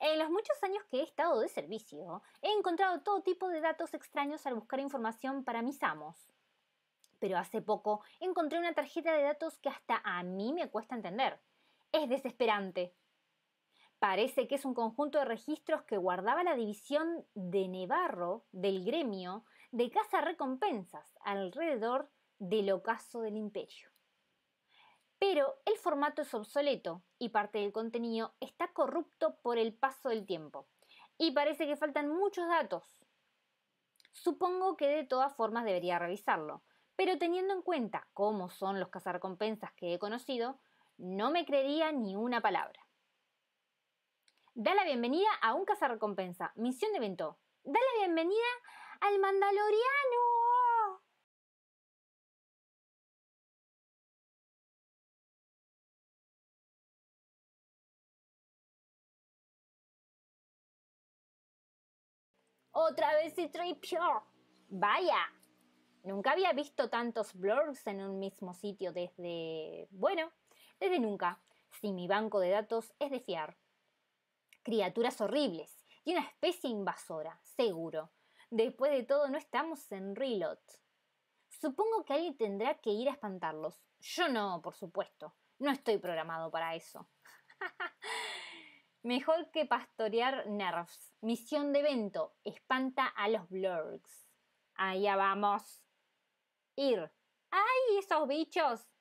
En los muchos años que he estado de servicio, he encontrado todo tipo de datos extraños al buscar información para mis amos. Pero hace poco encontré una tarjeta de datos que hasta a mí me cuesta entender. Es desesperante. Parece que es un conjunto de registros que guardaba la división de Nevarro del gremio de Casa Recompensas alrededor del ocaso del imperio. Pero el formato es obsoleto y parte del contenido está corrupto por el paso del tiempo. Y parece que faltan muchos datos. Supongo que de todas formas debería revisarlo, pero teniendo en cuenta cómo son los cazarrecompensas que he conocido, no me creería ni una palabra. Da la bienvenida a un cazarrecompensa, misión de evento. Da la bienvenida al mandaloriano. ¡Otra vez y 3 vaya Nunca había visto tantos Blurbs en un mismo sitio desde... Bueno, desde nunca, si mi banco de datos es de fiar. Criaturas horribles y una especie invasora, seguro. Después de todo, no estamos en Reload. Supongo que alguien tendrá que ir a espantarlos. Yo no, por supuesto. No estoy programado para eso. Mejor que pastorear nerfs. Misión de evento. Espanta a los blurgs. Allá vamos. Ir. ¡Ay, esos bichos!